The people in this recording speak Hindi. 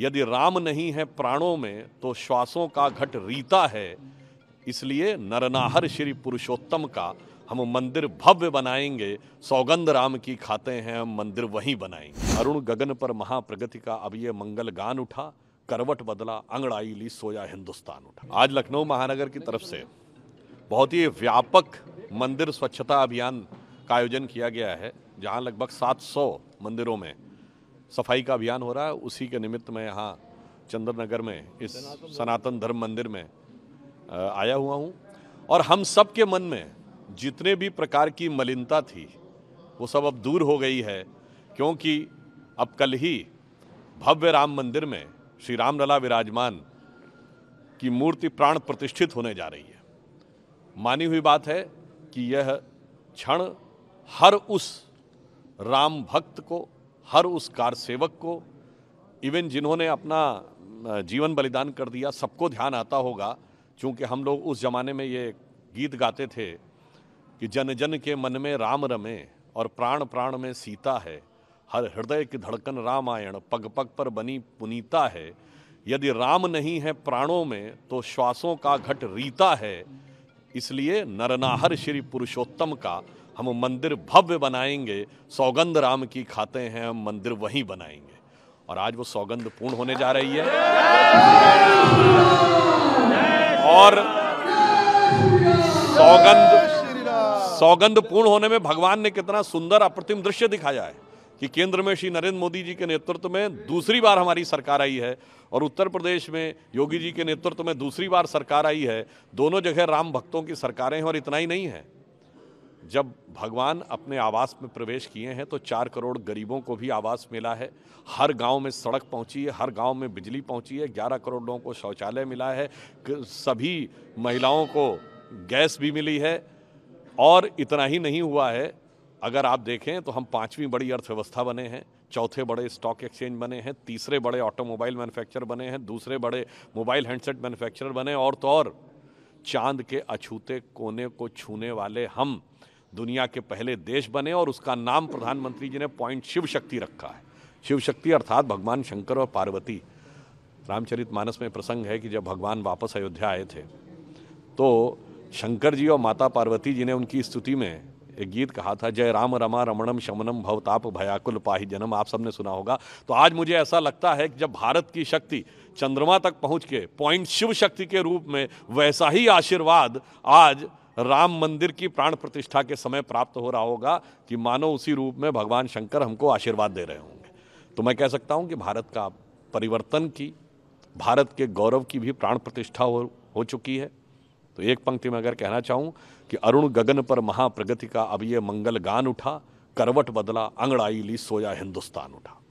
यदि राम नहीं है प्राणों में तो श्वासों का घट रीता है इसलिए नरनाहर श्री पुरुषोत्तम का हम मंदिर भव्य बनाएंगे सौगंध राम की खाते हैं हम मंदिर वहीं बनाएंगे अरुण गगन पर महाप्रगति का अब ये मंगल गान उठा करवट बदला अंगड़ाई ली सोया हिंदुस्तान उठा आज लखनऊ महानगर की तरफ से बहुत ही व्यापक मंदिर स्वच्छता अभियान का आयोजन किया गया है जहां लगभग 700 मंदिरों में सफाई का अभियान हो रहा है उसी के निमित्त मैं यहाँ चंद्रनगर में इस सनातन धर्म मंदिर में आया हुआ हूँ और हम सब के मन में जितने भी प्रकार की मलिनता थी वो सब अब दूर हो गई है क्योंकि अब कल ही भव्य राम मंदिर में श्री रामलला विराजमान की मूर्ति प्राण प्रतिष्ठित होने जा रही है मानी हुई बात है कि यह क्षण हर उस राम भक्त को हर उस कार सेवक को इवन जिन्होंने अपना जीवन बलिदान कर दिया सबको ध्यान आता होगा क्योंकि हम लोग उस ज़माने में ये गीत गाते थे कि जन जन के मन में राम रमे और प्राण प्राण में सीता है हर हृदय की धड़कन रामायण पग पग पर बनी पुनीता है यदि राम नहीं है प्राणों में तो श्वासों का घट रीता है इसलिए नरनाहर श्री पुरुषोत्तम का हम मंदिर भव्य बनाएंगे सौगंध राम की खाते हैं हम मंदिर वहीं बनाएंगे और आज वो सौगंध पूर्ण होने जा रही है और सौगंध सौगंध पूर्ण होने में भगवान ने कितना सुंदर अप्रतिम दृश्य दिखाया है कि केंद्र में श्री नरेंद्र मोदी जी के नेतृत्व में दूसरी बार हमारी सरकार आई है और उत्तर प्रदेश में योगी जी के नेतृत्व में दूसरी बार सरकार आई है दोनों जगह राम भक्तों की सरकारें हैं और इतना ही नहीं है जब भगवान अपने आवास में प्रवेश किए हैं तो चार करोड़ गरीबों को भी आवास मिला है हर गांव में सड़क पहुंची है हर गांव में बिजली पहुंची है ग्यारह करोड़ लोगों को शौचालय मिला है सभी महिलाओं को गैस भी मिली है और इतना ही नहीं हुआ है अगर आप देखें तो हम पांचवी बड़ी अर्थव्यवस्था बने हैं चौथे बड़े स्टॉक एक्सचेंज बने हैं तीसरे बड़े ऑटोमोबाइल मैन्युफैक्चरर बने हैं दूसरे बड़े मोबाइल हैंडसेट मैन्युफैक्चरर बने और तो और चांद के अछूते कोने को छूने वाले हम दुनिया के पहले देश बने और उसका नाम प्रधानमंत्री जी ने पॉइंट शिव शक्ति रखा है शिव शक्ति अर्थात भगवान शंकर और पार्वती रामचरित मानस में प्रसंग है कि जब भगवान वापस अयोध्या आए थे तो शंकर जी और माता पार्वती जी ने उनकी स्तुति में गीत कहा था जय राम रमा रमणम शमनम भवताप भयाकुल पाही जन्म आप सबने सुना होगा तो आज मुझे ऐसा लगता है कि जब भारत की शक्ति चंद्रमा तक पहुंच के पॉइंट शिव शक्ति के रूप में वैसा ही आशीर्वाद आज राम मंदिर की प्राण प्रतिष्ठा के समय प्राप्त हो रहा होगा कि मानो उसी रूप में भगवान शंकर हमको आशीर्वाद दे रहे होंगे तो मैं कह सकता हूँ कि भारत का परिवर्तन की भारत के गौरव की भी प्राण प्रतिष्ठा हो हो चुकी है तो एक पंक्ति में अगर कहना चाहूँ कि अरुण गगन पर महाप्रगति का अब ये मंगल गान उठा करवट बदला अंगड़ाई ली सोया हिंदुस्तान उठा